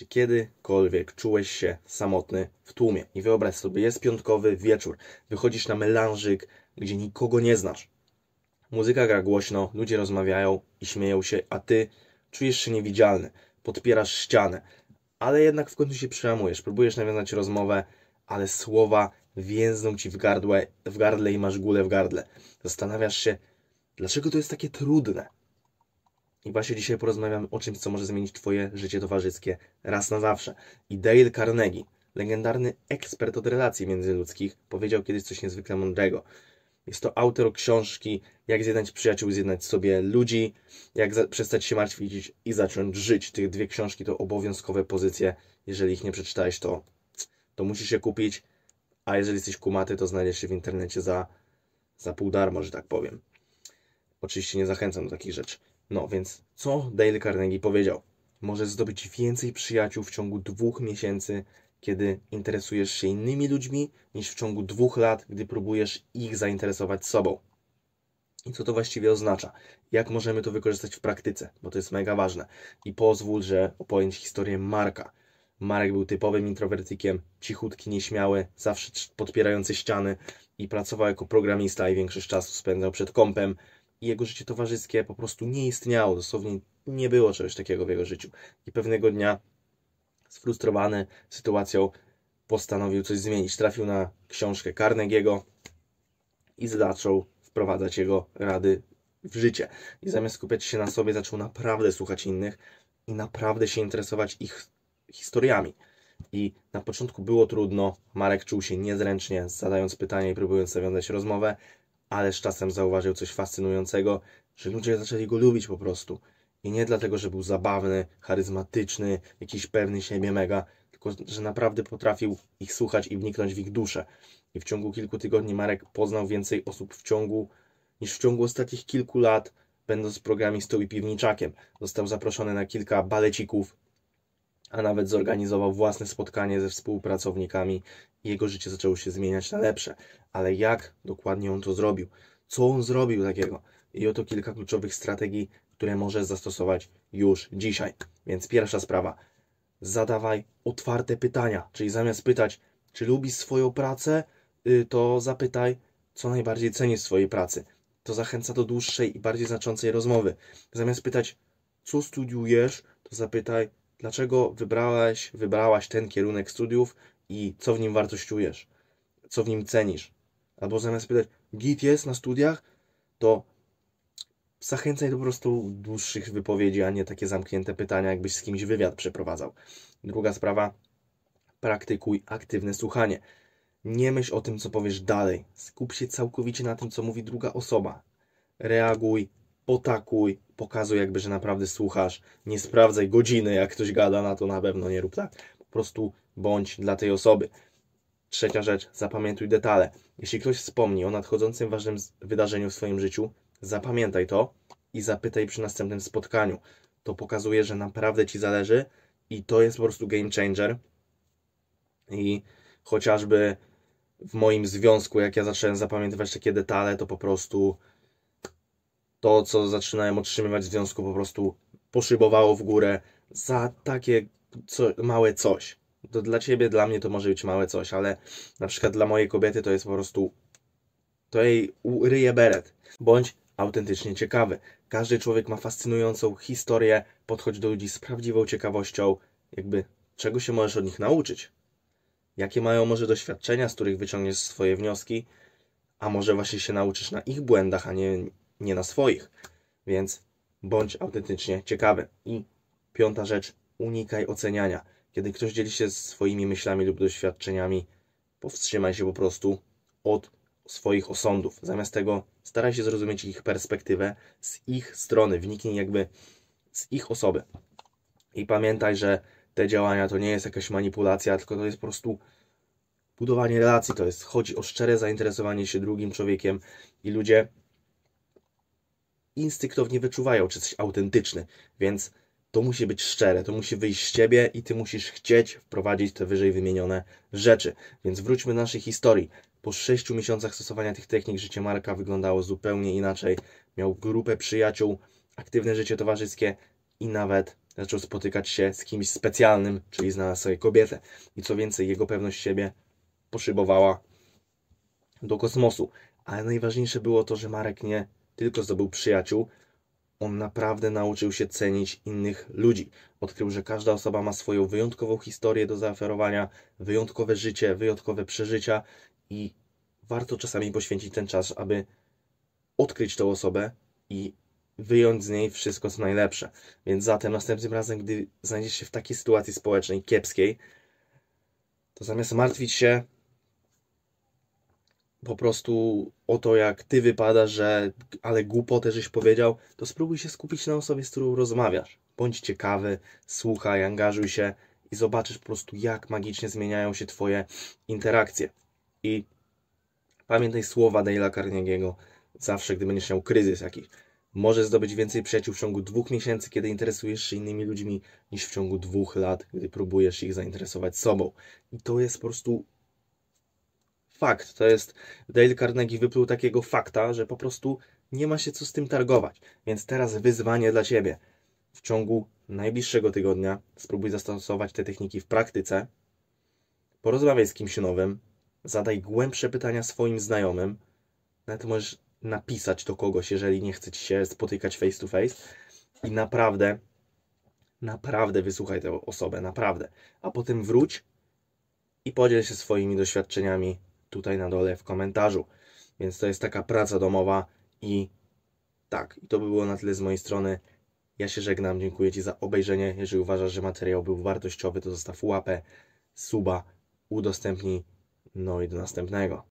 Czy kiedykolwiek czułeś się samotny w tłumie? I wyobraź sobie, jest piątkowy wieczór, wychodzisz na melanżyk, gdzie nikogo nie znasz. Muzyka gra głośno, ludzie rozmawiają i śmieją się, a ty czujesz się niewidzialny, podpierasz ścianę, ale jednak w końcu się przełamujesz, próbujesz nawiązać rozmowę, ale słowa więzną ci w, gardłe, w gardle i masz gulę w gardle. Zastanawiasz się, dlaczego to jest takie trudne? I właśnie dzisiaj porozmawiamy o czymś, co może zmienić Twoje życie towarzyskie raz na zawsze. I Dale Carnegie, legendarny ekspert od relacji międzyludzkich, powiedział kiedyś coś niezwykle mądrego. Jest to autor książki Jak zjednać przyjaciół, zjednać sobie ludzi, jak przestać się martwić i zacząć żyć. Tych dwie książki to obowiązkowe pozycje. Jeżeli ich nie przeczytałeś, to, to musisz je kupić. A jeżeli jesteś kumaty, to znajdziesz się w internecie za, za pół darmo, że tak powiem. Oczywiście nie zachęcam do takich rzeczy. No więc co Dale Carnegie powiedział? Możesz zdobyć więcej przyjaciół w ciągu dwóch miesięcy, kiedy interesujesz się innymi ludźmi, niż w ciągu dwóch lat, gdy próbujesz ich zainteresować sobą. I co to właściwie oznacza? Jak możemy to wykorzystać w praktyce? Bo to jest mega ważne. I pozwól, że opowiem historię Marka. Marek był typowym introwertykiem, cichutki, nieśmiały, zawsze podpierający ściany i pracował jako programista i większość czasu spędzał przed kompem jego życie towarzyskie po prostu nie istniało. Dosłownie nie było czegoś takiego w jego życiu. I pewnego dnia, sfrustrowany sytuacją, postanowił coś zmienić. Trafił na książkę Carnegie'ego i zaczął wprowadzać jego rady w życie. I zamiast skupiać się na sobie, zaczął naprawdę słuchać innych i naprawdę się interesować ich historiami. I na początku było trudno, Marek czuł się niezręcznie, zadając pytania i próbując nawiązać rozmowę, ależ czasem zauważył coś fascynującego, że ludzie zaczęli go lubić po prostu. I nie dlatego, że był zabawny, charyzmatyczny, jakiś pewny siebie mega, tylko że naprawdę potrafił ich słuchać i wniknąć w ich duszę. I w ciągu kilku tygodni Marek poznał więcej osób w ciągu niż w ciągu ostatnich kilku lat, będąc programistą i piwniczakiem. Został zaproszony na kilka balecików, a nawet zorganizował własne spotkanie ze współpracownikami jego życie zaczęło się zmieniać na lepsze. Ale jak dokładnie on to zrobił? Co on zrobił takiego? I oto kilka kluczowych strategii, które możesz zastosować już dzisiaj. Więc pierwsza sprawa. Zadawaj otwarte pytania, czyli zamiast pytać, czy lubisz swoją pracę, y, to zapytaj, co najbardziej cenisz w swojej pracy. To zachęca do dłuższej i bardziej znaczącej rozmowy. Zamiast pytać, co studiujesz, to zapytaj, dlaczego wybrałeś, wybrałaś ten kierunek studiów i co w nim wartościujesz, co w nim cenisz. Albo zamiast pytać, git jest na studiach, to zachęcaj do po prostu dłuższych wypowiedzi, a nie takie zamknięte pytania, jakbyś z kimś wywiad przeprowadzał. Druga sprawa, praktykuj aktywne słuchanie. Nie myśl o tym, co powiesz dalej. Skup się całkowicie na tym, co mówi druga osoba. Reaguj, potakuj, pokazuj jakby, że naprawdę słuchasz. Nie sprawdzaj godziny, jak ktoś gada na to, na pewno nie rób tak. Po prostu bądź dla tej osoby. Trzecia rzecz, zapamiętuj detale. Jeśli ktoś wspomni o nadchodzącym ważnym wydarzeniu w swoim życiu, zapamiętaj to i zapytaj przy następnym spotkaniu. To pokazuje, że naprawdę ci zależy i to jest po prostu game changer. I chociażby w moim związku, jak ja zacząłem zapamiętywać takie detale, to po prostu to, co zaczynałem otrzymywać w związku, po prostu poszybowało w górę za takie co, małe coś to dla ciebie, dla mnie to może być małe coś, ale na przykład dla mojej kobiety to jest po prostu to jej uryje beret. Bądź autentycznie ciekawy. Każdy człowiek ma fascynującą historię, podchodź do ludzi z prawdziwą ciekawością, jakby czego się możesz od nich nauczyć. Jakie mają może doświadczenia, z których wyciągniesz swoje wnioski, a może właśnie się nauczysz na ich błędach, a nie, nie na swoich. Więc bądź autentycznie ciekawy. I piąta rzecz, unikaj oceniania kiedy ktoś dzieli się swoimi myślami lub doświadczeniami, powstrzymaj się po prostu od swoich osądów. Zamiast tego staraj się zrozumieć ich perspektywę z ich strony, wniknij jakby z ich osoby. I pamiętaj, że te działania to nie jest jakaś manipulacja, tylko to jest po prostu budowanie relacji. To jest chodzi o szczere zainteresowanie się drugim człowiekiem i ludzie instynktownie wyczuwają, czy coś autentyczny. Więc to musi być szczere, to musi wyjść z ciebie i ty musisz chcieć wprowadzić te wyżej wymienione rzeczy. Więc wróćmy do naszej historii. Po sześciu miesiącach stosowania tych technik życie Marka wyglądało zupełnie inaczej. Miał grupę przyjaciół, aktywne życie towarzyskie i nawet zaczął spotykać się z kimś specjalnym, czyli znalazł sobie kobietę. I co więcej, jego pewność siebie poszybowała do kosmosu. Ale najważniejsze było to, że Marek nie tylko zdobył przyjaciół, on naprawdę nauczył się cenić innych ludzi. Odkrył, że każda osoba ma swoją wyjątkową historię do zaoferowania, wyjątkowe życie, wyjątkowe przeżycia i warto czasami poświęcić ten czas, aby odkryć tę osobę i wyjąć z niej wszystko co najlepsze. Więc zatem następnym razem, gdy znajdziesz się w takiej sytuacji społecznej kiepskiej, to zamiast martwić się, po prostu o to, jak ty wypadasz, że ale głupotę żeś powiedział, to spróbuj się skupić na osobie, z którą rozmawiasz. Bądź ciekawy, słuchaj, angażuj się i zobaczysz po prostu, jak magicznie zmieniają się twoje interakcje. I pamiętaj słowa Dale'a Carnegie'ego zawsze, gdy będziesz miał kryzys jakiś. Możesz zdobyć więcej przyjaciół w ciągu dwóch miesięcy, kiedy interesujesz się innymi ludźmi, niż w ciągu dwóch lat, gdy próbujesz ich zainteresować sobą. I to jest po prostu fakt. To jest, Dale Carnegie wypluł takiego fakta, że po prostu nie ma się co z tym targować. Więc teraz wyzwanie dla Ciebie. W ciągu najbliższego tygodnia spróbuj zastosować te techniki w praktyce. Porozmawiaj z kimś nowym, zadaj głębsze pytania swoim znajomym. Nawet możesz napisać do kogoś, jeżeli nie chce Ci się spotykać face to face. I naprawdę, naprawdę wysłuchaj tę osobę, naprawdę. A potem wróć i podziel się swoimi doświadczeniami tutaj na dole w komentarzu. Więc to jest taka praca domowa i tak, i to by było na tyle z mojej strony. Ja się żegnam, dziękuję Ci za obejrzenie. Jeżeli uważasz, że materiał był wartościowy, to zostaw łapę, suba, udostępnij. No i do następnego.